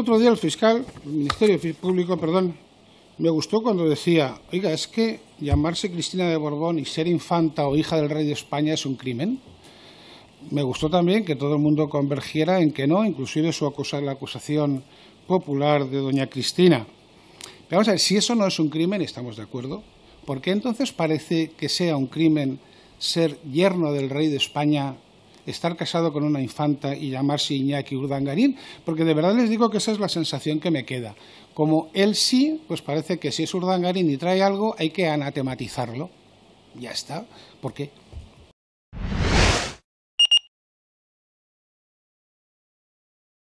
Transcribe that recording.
Otro día el fiscal, el Ministerio Público, perdón, me gustó cuando decía, oiga, es que llamarse Cristina de Borbón y ser infanta o hija del rey de España es un crimen. Me gustó también que todo el mundo convergiera en que no, inclusive su acusar la acusación popular de doña Cristina. Pero vamos a ver, si eso no es un crimen, estamos de acuerdo. ¿Por qué entonces parece que sea un crimen ser yerno del rey de España estar casado con una infanta y llamarse Iñaki Urdangarín, porque de verdad les digo que esa es la sensación que me queda. Como él sí, pues parece que si es Urdangarín y trae algo, hay que anatematizarlo. Ya está. ¿Por qué?